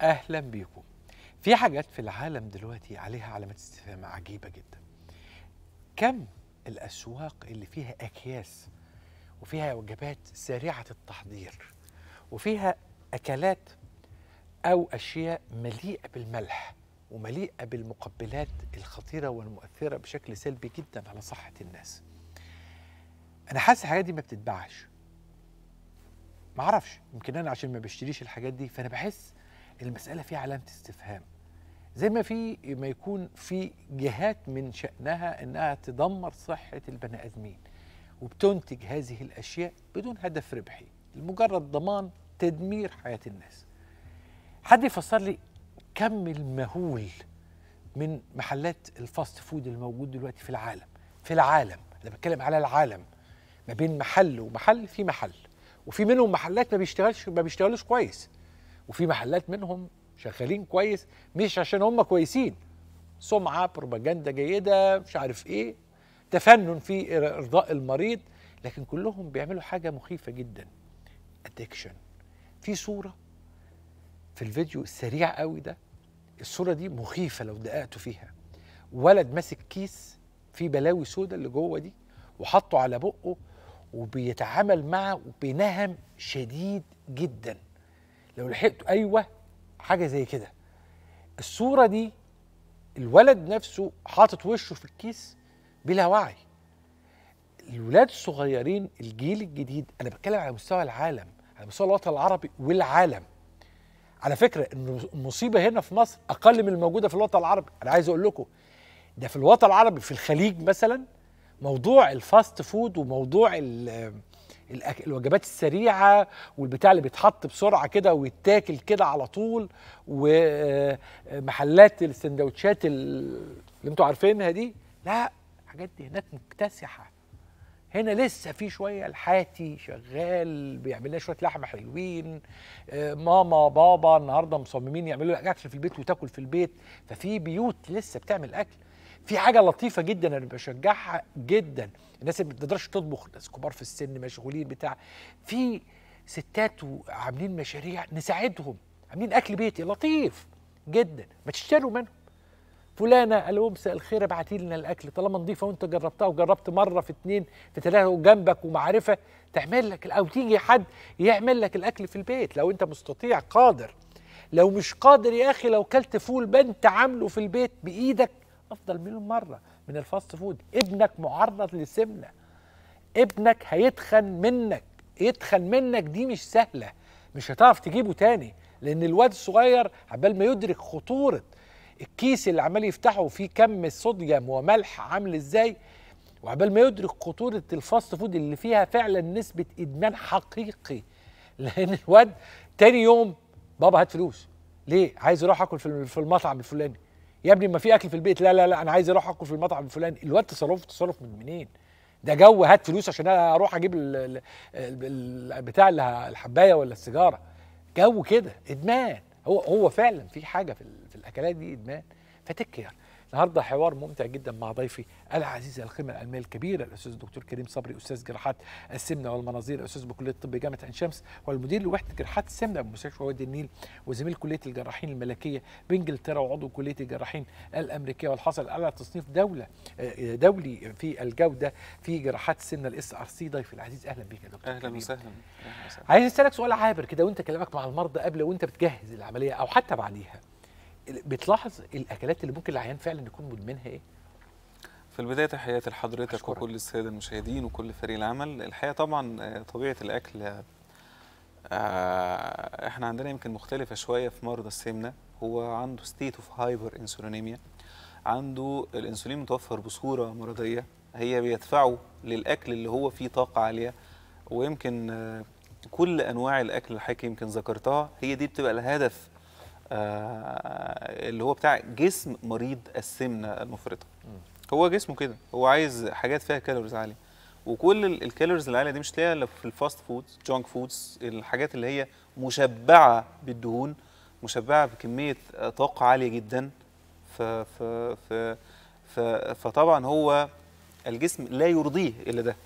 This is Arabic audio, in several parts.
اهلا بيكم في حاجات في العالم دلوقتي عليها علامات استفهام عجيبه جدا كم الاسواق اللي فيها اكياس وفيها وجبات سريعه التحضير وفيها اكلات او اشياء مليئه بالملح ومليئه بالمقبلات الخطيره والمؤثره بشكل سلبي جدا على صحه الناس انا حاسس الحاجات دي ما بتتباعش معرفش يمكن انا عشان ما بشتريش الحاجات دي فانا بحس المساله فيها علامه استفهام زي ما في ما يكون في جهات من شانها انها تدمر صحه البني ادمين وبتنتج هذه الاشياء بدون هدف ربحي لمجرد ضمان تدمير حياه الناس حد يفسر لي كم المهول من محلات الفاست فود الموجود دلوقتي في العالم في العالم انا بتكلم على العالم ما بين محل ومحل في محل وفي منهم محلات ما بيشتغلش ما بيشتغلوش كويس وفي محلات منهم شغالين كويس مش عشان هم كويسين سمعه بروباجندا جيده مش عارف ايه تفنن في ارضاء المريض لكن كلهم بيعملوا حاجه مخيفه جدا ادكشن في صوره في الفيديو السريع قوي ده الصوره دي مخيفه لو دققتوا فيها ولد ماسك كيس فيه بلاوي سودا اللي جوه دي وحطه على بقه وبيتعامل معه بنهم شديد جدا لو لحقته ايوه حاجه زي كده الصوره دي الولد نفسه حاطط وشه في الكيس بلا وعي الولاد الصغيرين الجيل الجديد انا بتكلم على مستوى العالم على مستوى الوطن العربي والعالم على فكره المصيبه هنا في مصر اقل من الموجوده في الوطن العربي انا عايز اقول لكم ده في الوطن العربي في الخليج مثلا موضوع الفاست فود وموضوع الوجبات السريعه والبتاع اللي بيتحط بسرعه كده ويتاكل كده على طول ومحلات آه، السندوتشات اللي انتوا عارفينها دي لا الحاجات دي هناك مكتسحه هنا لسه في شويه الحاتي شغال بيعمل لنا شويه لحمه حلوين آه، ماما بابا النهارده مصممين يعملوا اكل في البيت وتاكل في البيت ففي بيوت لسه بتعمل اكل في حاجه لطيفه جدا انا بشجعها جدا الناس اللي ما بتقدرش تطبخ ناس كبار في السن مشغولين بتاع في ستات وعاملين مشاريع نساعدهم عاملين اكل بيتي لطيف جدا ما تشتروا منهم فلانه لهم مساء الخير ابعتي لنا الاكل طالما نظيفه وانت جربتها وجربت مره في اتنين في ثلاثه وجنبك ومعرفه تعمل لك او تيجي حد يعمل لك الاكل في البيت لو انت مستطيع قادر لو مش قادر يا اخي لو كلت فول ما انت عامله في البيت بايدك افضل مليون مره من الفاست فود ابنك معرض لسمنه ابنك هيتخن منك يتخن منك دي مش سهله مش هتعرف تجيبه تاني لان الواد الصغير عبال ما يدرك خطوره الكيس اللي عمال يفتحه فيه كم الصوديوم وملح عامل ازاي وعبال ما يدرك خطوره الفاست فود اللي فيها فعلا نسبه ادمان حقيقي لان الواد تاني يوم بابا هات فلوس ليه عايز اروح اكل في المطعم الفلاني يا ابني ما في اكل في البيت لا لا لا انا عايز اروح اكل في المطعم الفلاني الواد تصرف تصرف من منين ده جو هات فلوس عشان اروح اجيب بتاع الحبايه ولا السيجاره جو كده ادمان هو هو فعلا في حاجه في, في الاكلات دي ادمان فتكير النهارده حوار ممتع جدا مع ضيفي العزيز القيمه العلميه الكبيره الاستاذ الدكتور كريم صبري استاذ جراحات السمنه والمناظير استاذ بكليه الطب جامعه عين شمس والمدير لوحده جراحات السمنه بمستشفى وادي النيل وزميل كليه الجراحين الملكيه بانجلترا وعضو كليه الجراحين الامريكيه والحصل على تصنيف دوله آه، دولي في الجوده في جراحات السمنه الاس ار سي ضيفي العزيز اهلا بك يا دكتور اهلا وسهلا عايز اسالك سؤال عابر كده وانت كلامك مع المرضى قبل وانت بتجهز العمليه او حتى بعديها بتلاحظ الاكلات اللي ممكن العيان فعلا يكون مدمنها ايه؟ في البداية تحياتي لحضرتك وكل السادة المشاهدين وكل فريق العمل الحقيقة طبعا آه، طبيعة الأكل آه، احنا عندنا يمكن مختلفة شوية في مرضى السمنة هو عنده ستيت اوف هايبر انسولينيميا عنده الانسولين متوفر بصورة مرضية هي بيدفعه للأكل اللي هو فيه طاقة عالية ويمكن آه، كل أنواع الأكل اللي حضرتك يمكن ذكرتها هي دي بتبقى الهدف آه، اللي هو بتاع جسم مريض السمنه المفرطه هو جسمه كده هو عايز حاجات فيها كالوريز عاليه وكل الكالوريز العاليه دي مش تلاقيها الا في الفاست فودز جانك فودز الحاجات اللي هي مشبعه بالدهون مشبعه بكميه آه، طاقه عاليه جدا ف ف ف ف فطبعا هو الجسم لا يرضيه الا ده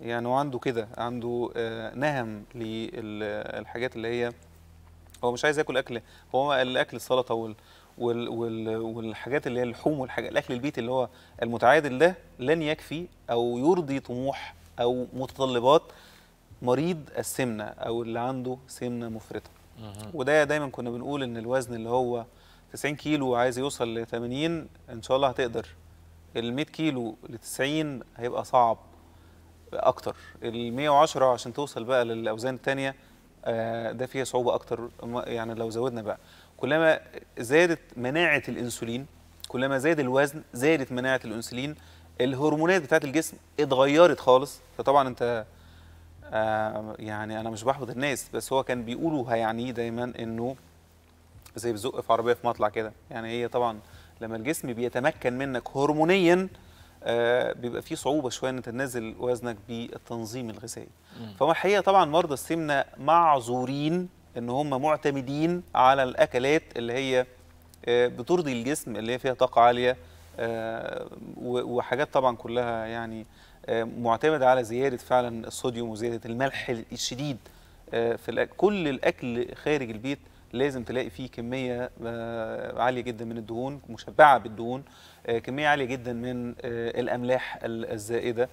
يعني هو عنده كده عنده آه، نهم للحاجات اللي هي هو مش عايز ياكل اكل هو الاكل السلطه وال وال وال والحاجات اللي هي اللحوم والحاجات الاكل البيت اللي هو المتعادل ده لن يكفي او يرضي طموح او متطلبات مريض السمنه او اللي عنده سمنه مفرطه وده دايما كنا بنقول ان الوزن اللي هو 90 كيلو عايز يوصل ل 80 ان شاء الله هتقدر ال 100 كيلو ل 90 هيبقى صعب اكتر ال 110 عشان توصل بقى للاوزان الثانيه آه، ده فيها صعوبه اكتر يعني لو زودنا بقى كلما زادت مناعه الانسولين كلما زاد الوزن زادت مناعه الانسولين الهرمونات بتاعه الجسم اتغيرت خالص فطبعا انت آه، يعني انا مش بحبط الناس بس هو كان بيقولوا هيعنيه دايما انه زي بزق في عربيه في مطلع كده يعني هي طبعا لما الجسم بيتمكن منك هرمونيا آه، بيبقى فيه صعوبه شويه ان تنزل وزنك بالتنظيم الغذائي فالحقيقه طبعا مرضى السمنه معذورين ان هم معتمدين على الاكلات اللي هي آه، بترضي الجسم اللي هي فيها طاقه عاليه آه، وحاجات طبعا كلها يعني معتمده على زياده فعلا الصوديوم وزياده الملح الشديد في الأكل. كل الاكل خارج البيت لازم تلاقي فيه كميه عاليه جدا من الدهون مشبعه بالدهون آه، كميه عاليه جدا من آه، الاملاح الزائده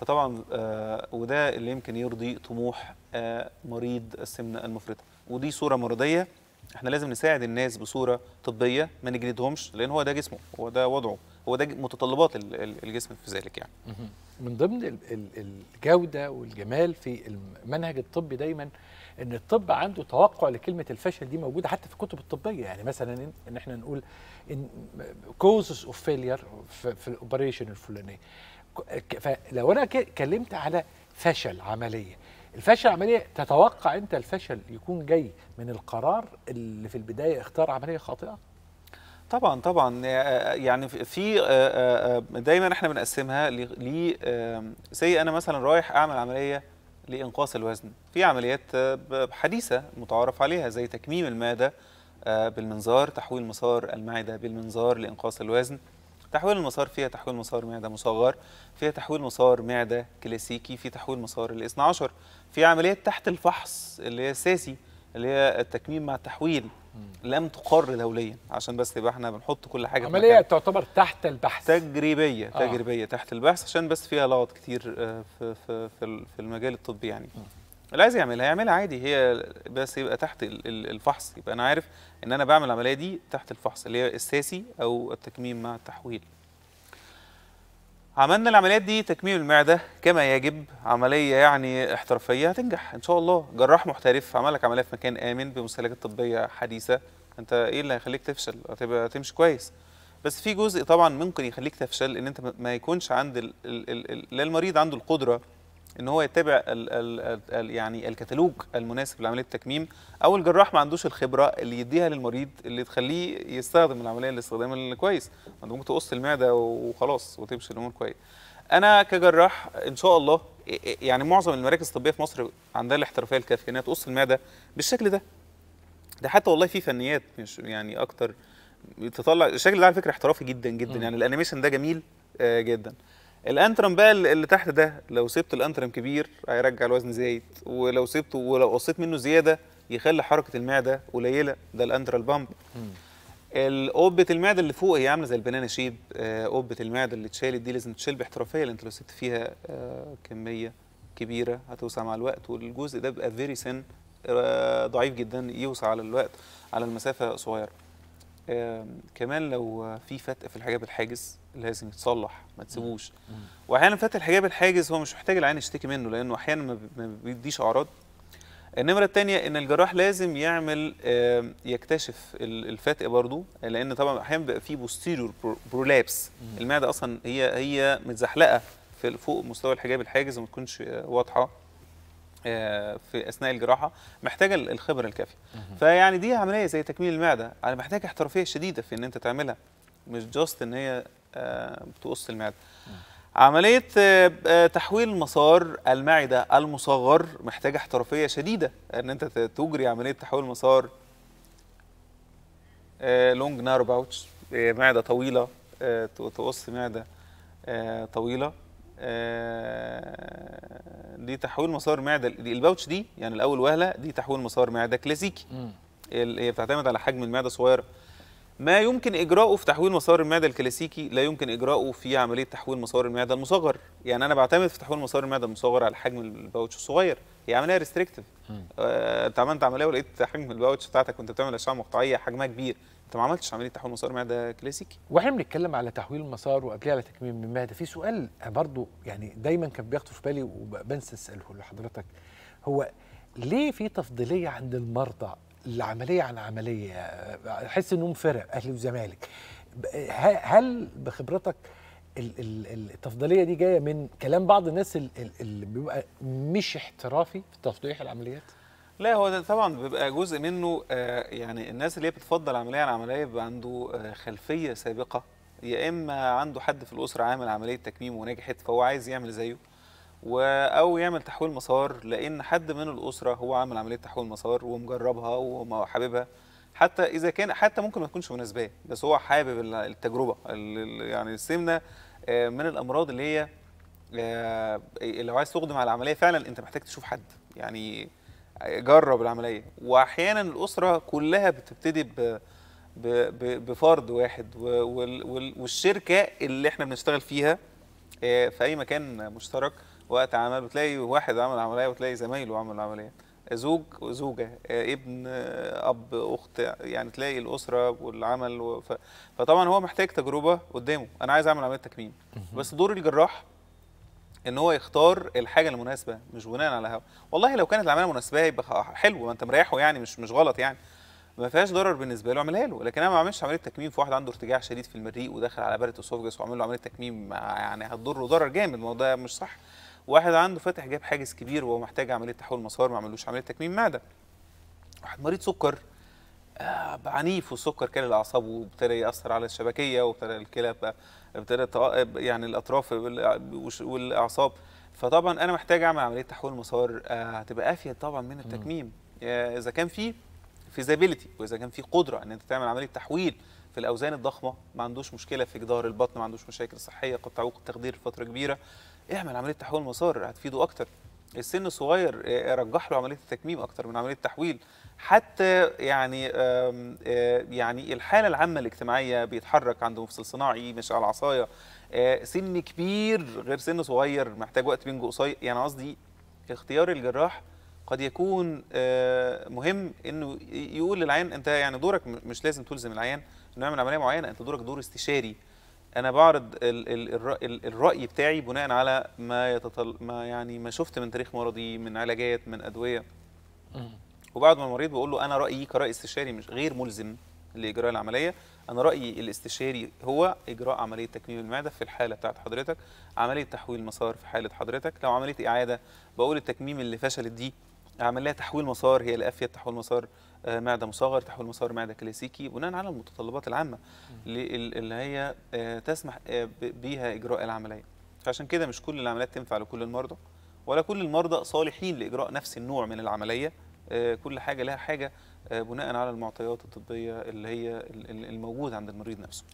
فطبعا آه، وده اللي يمكن يرضي طموح مريض السمنه المفرطه ودي صوره مرضيه احنا لازم نساعد الناس بصوره طبيه ما نجلدهمش لان هو ده جسمه هو ده وضعه هو ده متطلبات الجسم في ذلك يعني من ضمن الجوده والجمال في المنهج الطبي دايما ان الطب عنده توقع لكلمه الفشل دي موجوده حتى في الكتب الطبيه يعني مثلا ان احنا نقول ان كوزس اوف فيلير في الاوبريشن الفلانيه فلو انا كلمت على فشل عمليه الفشل عمليه تتوقع انت الفشل يكون جاي من القرار اللي في البدايه اختار عمليه خاطئه طبعا طبعا آه، آه، يعني في آه، دايما احنا بنقسمها ل زي انا مثلا رايح اعمل عمليه لإنقاص الوزن في عمليات آه، حديثة متعارف عليها زي تكميم المعدة آه، بالمنظار تحويل مسار المعدة بالمنظار لإنقاص الوزن تحويل المسار فيها تحويل مسار معدة مصغر فيها تحويل مسار معدة كلاسيكي في تحويل مسار الاثنى عشر في عمليات تحت الفحص اللي هي الساسي اللي هي التكميم مع التحويل لم تقر دوليا عشان بس يبقى احنا بنحط كل حاجه عمليه تعتبر تحت البحث تجريبيه آه. تجريبيه تحت البحث عشان بس فيها لغط كتير آه، في في في المجال الطبي يعني اللي عايز يعملها يعملها عادي هي بس يبقى تحت الفحص يبقى انا عارف ان انا بعمل العمليه دي تحت الفحص اللي هي الساسي او التكميم مع التحويل عملنا العمليات دي تكميم المعده كما يجب عمليه يعني احترافيه هتنجح ان شاء الله جراح محترف عمل لك عمليه في مكان امن بمستلزمات طبيه حديثه انت ايه اللي هيخليك تفشل هتبقى تمشي كويس بس في جزء طبعا ممكن يخليك تفشل ان انت ما يكونش عند لا المريض عنده القدره ان هو يتبع ال ال ال يعني الكتالوج المناسب لعمليه التكميم او الجراح ما عندوش الخبره اللي يديها للمريض اللي تخليه يستخدم العمليه الاستخدام الكويس ما انت ممكن تقص المعده وخلاص وتمشي الامور كويس انا كجراح ان شاء الله يعني معظم المراكز الطبيه في مصر عندها الاحترافيه الكافيه انها تقص المعده بالشكل ده ده حتى والله في فنيات مش يعني اكتر تطلع الشكل ده على فكره احترافي جدا جدا يعني الانيميشن ده جميل آه، جدا الانترم بقى اللي تحت ده لو سبت الانترم كبير هيرجع الوزن زايد ولو سبته ولو قصيت منه زياده يخلي حركه المعده قليله ده الانترال بامب قبه المعده اللي فوق هي عامله زي البنانا شيب آه، قبه المعده اللي اتشالت دي لازم تتشال باحترافيه لان انت لو سبت فيها آه، كميه كبيره هتوسع مع الوقت والجزء ده بيبقى فيري سن آه، ضعيف جدا يوسع على الوقت على المسافه صغيره كمان لو في فتق في الحجاب الحاجز لازم يتصلح ما تسيبوش واحيانا فتق الحجاب الحاجز هو مش محتاج العين يشتكي منه لانه احيانا ما بيديش اعراض النمره الثانيه ان الجراح لازم يعمل يكتشف الفتق برضو لان طبعا احيانا بيبقى في بوستيريور برولابس المعده اصلا هي هي متزحلقه فوق مستوى الحجاب الحاجز وما تكونش آه، واضحه آه، في اثناء الجراحه محتاجه الخبره الكافيه فيعني دي عمليه زي تكميل المعده على محتاجه احترافيه شديده في ان انت تعملها مش جاست ان هي بتقص آه، المعده عمليه آه، تحويل مسار المعده المصغر محتاجه احترافيه شديده ان انت تجري عمليه تحويل مسار لونج نارو باوتش معده طويله تقص معده طويله آه، دي تحويل مسار معده دي الباوتش دي يعني الاول وهله دي تحويل مسار معده كلاسيكي هي بتعتمد على حجم المعده صغيره ما يمكن اجراؤه في تحويل مسار المعده الكلاسيكي لا يمكن اجراؤه في عمليه تحويل مسار المعده المصغر يعني انا بعتمد في تحويل مسار المعده المصغر على حجم الباوتش الصغير هي عمليه ريستريكتيف آه، انت عملت عمليه ولقيت حجم الباوتش بتاعتك وانت بتعمل اشعه مقطعيه حجمها كبير انت ما عملتش عمليه تحويل مسار معده كلاسيكي واحنا بنتكلم على تحويل المسار وقبليه على تكميم المعده في سؤال برضو يعني دايما كان بيخطر في بالي وبنسى اساله لحضرتك هو ليه في تفضيليه عند المرضى العمليه عن عمليه احس انهم فرق اهلي وزمالك هل بخبرتك التفضيليه دي جايه من كلام بعض الناس اللي بيبقى مش احترافي في تفضيح العمليات لا هو ده طبعا بيبقى جزء منه آه، يعني الناس اللي هي بتفضل عمليه عن عمليه بيبقى عنده آه، خلفيه سابقه يا اما عنده حد في الاسره عامل عمليه تكميم ونجحت فهو عايز يعمل زيه و او يعمل تحويل مسار لان حد من الاسره هو عامل عمليه تحويل مسار ومجربها وحاببها حتى اذا كان حتى ممكن ما تكونش مناسباه بس هو حابب التجربه يعني السمنه آه، من الامراض اللي هي لو عايز تقدم على العمليه فعلا انت محتاج تشوف حد يعني جرب العمليه واحيانا الاسره كلها بتبتدي ب بفرد واحد والشركه اللي احنا بنشتغل فيها آه، في اي مكان مشترك وقت عمل بتلاقي واحد عمل عمليه وتلاقي زمايله عملوا عمليه زوج زوجه آه، ابن آه، اب اخت يعني تلاقي الاسره والعمل فطبعا هو محتاج تجربه قدامه انا عايز اعمل عمليه تكميم بس دور الجراح ان هو يختار الحاجه المناسبه مش بناء على هوا والله لو كانت العمليه مناسبه يبقى حلو ما انت مريحه يعني مش مش غلط يعني ما فيهاش ضرر بالنسبه له اعملها له لكن انا ما اعملش عمليه تكميم في واحد عنده ارتجاع شديد في المريء ودخل على بارت اسوفجس واعمل له عمليه تكميم يعني هتضره ضرر جامد ما هو ده مش صح واحد عنده فاتح جاب حاجز كبير وهو محتاج عمليه تحويل مسار ما عملوش عمليه تكميم معده واحد مريض سكر عنيف والسكر كان الاعصاب وابتدى ياثر على الشبكيه وابتدى الكلى ابتدى يعني الاطراف والاعصاب فطبعا انا محتاج اعمل عمليه تحويل مسار آه، هتبقى افيد طبعا من التكميم آه، اذا كان في فيزابيلتي واذا كان في قدره ان انت تعمل عمليه تحويل في الاوزان الضخمه ما عندوش مشكله في جدار البطن ما عندوش مشاكل صحيه قد تعوق التخدير فتره كبيره اعمل عمليه تحويل مسار هتفيده اكتر السن الصغير آه، آه، رجح له عمليه التكميم اكتر من عمليه التحويل حتى يعني آه، يعني الحاله العامه الاجتماعيه بيتحرك عنده مفصل صناعي مش على عصايه سن كبير غير سن صغير محتاج وقت بينج قصير يعني قصدي اختيار الجراح قد يكون مهم انه يقول للعيان انت يعني دورك مش لازم تلزم العيان انه يعمل عمليه معينه انت دورك دور استشاري انا بعرض ال ال الراي بتاعي بناء على ما يتطل ما يعني ما شفت من تاريخ مرضي من علاجات من ادويه وبعد ما المريض بقول له انا رايي كراي استشاري مش غير ملزم لاجراء العمليه انا رايي الاستشاري هو اجراء عمليه تكميم المعده في الحاله بتاعت حضرتك عمليه تحويل مسار في حاله حضرتك لو عمليه اعاده بقول التكميم اللي فشلت دي عمليه تحويل مسار هي الافيه تحويل مسار آه، معده مصغر تحويل مسار معده كلاسيكي بناء على المتطلبات العامه اللي هي آه، تسمح آه، بها اجراء العمليه فعشان كده مش كل العمليات تنفع لكل المرضى ولا كل المرضى صالحين لاجراء نفس النوع من العمليه كل حاجه لها حاجه بناء على المعطيات الطبيه اللي هي الموجوده عند المريض نفسه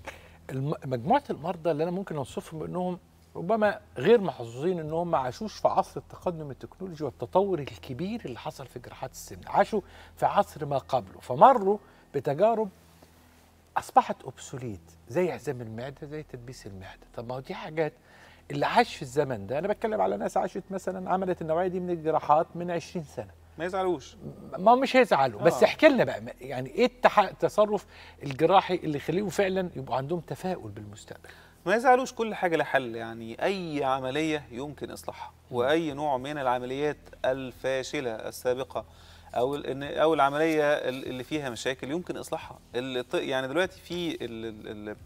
مجموعه المرضى اللي انا ممكن اوصفهم بانهم ربما غير محظوظين ان هم ما عاشوش في عصر التقدم التكنولوجي والتطور الكبير اللي حصل في جراحات السن عاشوا في عصر ما قبله فمروا بتجارب اصبحت اوبسوليت زي حزام المعده زي تدبيس المعده طب ما هو دي حاجات اللي عاش في الزمن ده انا بتكلم على ناس عاشت مثلا عملت النوعيه دي من الجراحات من 20 سنه ما يزعلوش ما مش هيزعلوا آه. بس احكي لنا بقى يعني ايه التصرف الجراحي اللي يخليهم فعلا يبقوا عندهم تفاؤل بالمستقبل ما يزعلوش كل حاجة لحل يعني أي عملية يمكن إصلاحها وأي نوع من العمليات الفاشلة السابقة أو إن أو العملية اللي فيها مشاكل يمكن إصلاحها يعني دلوقتي في الـ الـ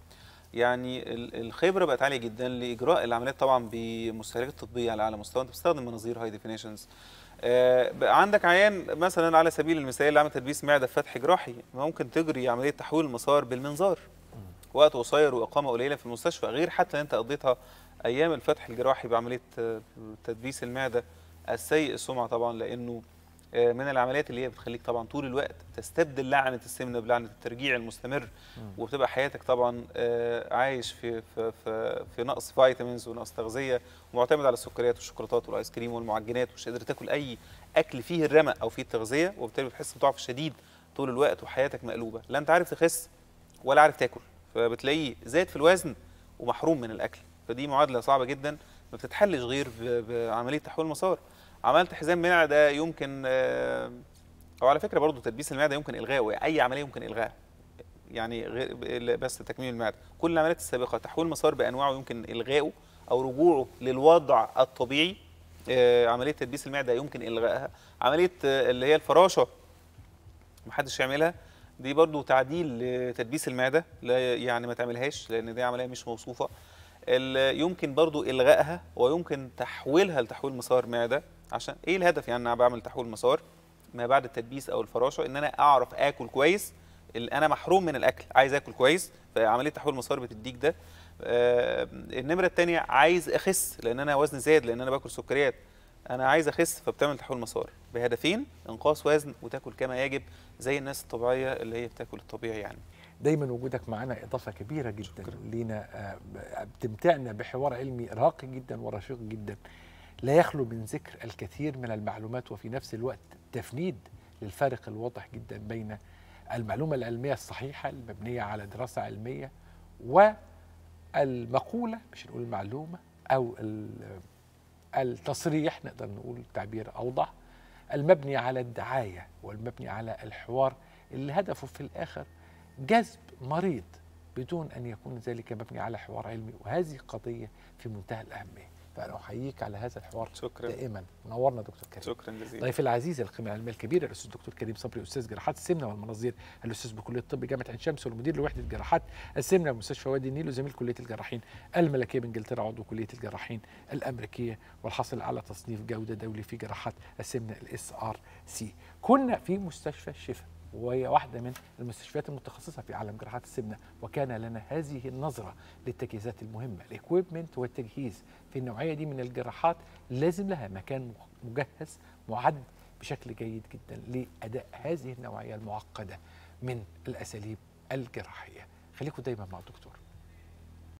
يعني الخبره بقت عاليه جدا لاجراء العمليات طبعا بمستهلكات طبية على اعلى مستوى انت بتستخدم مناظير هاي آه، ديفينيشنز عندك عيان مثلا على سبيل المثال اللي عمل تدبيس معده في فتح جراحي ممكن تجري عمليه تحويل المسار بالمنظار وقت قصير واقامه قليله في المستشفى غير حتى انت قضيتها ايام الفتح الجراحي بعمليه آه، تدبيس المعده السيء السمعه طبعا لانه آه، من العمليات اللي هي بتخليك طبعا طول الوقت تستبدل لعنه السمنه بلعنه الترجيع المستمر وبتبقى حياتك طبعا آه، عايش في في في, في نقص فيتامينز ونقص تغذيه ومعتمد على السكريات والشوكولاتات والايس كريم والمعجنات ومش قادر تاكل اي اكل فيه الرمق او فيه التغذيه وبالتالي بتحس بضعف شديد طول الوقت وحياتك مقلوبه لا انت عارف تخس ولا عارف تاكل فبتلاقيه زاد في الوزن ومحروم من الاكل فدي معادله صعبه جدا ما بتتحلش غير بعمليه تحويل المسار عملت حزام منع ده يمكن آه، او على فكره برضه تدبيس المعده يمكن الغائه اي عمليه يمكن الغائها يعني غير بس تكميم المعده كل العمليات السابقه تحويل مسار بانواعه يمكن الغائه او رجوعه للوضع الطبيعي آه، عمليه تدبيس المعده يمكن الغائها عمليه آه، اللي هي الفراشه محدش يعملها دي برضو تعديل لتدبيس المعده لا يعني ما تعملهاش لان دي عمليه مش موصوفه يمكن برضو الغائها ويمكن تحويلها لتحويل مسار معده عشان ايه الهدف يعني انا بعمل تحويل مسار ما بعد التدبيس او الفراشه ان انا اعرف اكل كويس اللي انا محروم من الاكل عايز اكل كويس فعمليه تحويل مسار بتديك ده آه، النمره الثانيه عايز اخس لان انا وزني زاد لان انا باكل سكريات انا عايز اخس فبتعمل تحول مسار بهدفين انقاص وزن وتاكل كما يجب زي الناس الطبيعيه اللي هي بتاكل الطبيعي يعني دايما وجودك معانا اضافه كبيره جدا شكرا. لينا آه، بتمتعنا بحوار علمي راقي جدا ورشيق جدا لا يخلو من ذكر الكثير من المعلومات وفي نفس الوقت تفنيد للفارق الواضح جدا بين المعلومه العلميه الصحيحه المبنيه على دراسه علميه والمقوله مش نقول المعلومه او التصريح نقدر نقول تعبير أوضح المبني على الدعاية والمبني على الحوار اللي هدفه في الآخر جذب مريض بدون أن يكون ذلك مبني على حوار علمي وهذه قضية في منتهى الأهمية فانا احييك على هذا الحوار شكرا دائما منورنا دكتور كريم شكرا جزيلا ضيفي العزيز القيمه العلميه الكبيره الاستاذ دكتور كريم صبري استاذ جراحات السمنه والمناظير الاستاذ بكليه الطب جامعه عين شمس والمدير لوحده جراحات السمنه بمستشفى وادي النيل وزميل كليه الجراحين الملكيه بانجلترا عضو كليه الجراحين الامريكيه والحاصل على تصنيف جوده دولي في جراحات السمنه الاس ار سي كنا في مستشفى الشفاء وهي واحدة من المستشفيات المتخصصة في عالم جراحات السمنة وكان لنا هذه النظرة للتجهيزات المهمة الاكويبمنت والتجهيز في النوعية دي من الجراحات لازم لها مكان مجهز معد بشكل جيد جدا لأداء هذه النوعية المعقدة من الأساليب الجراحية خليكم دايما مع الدكتور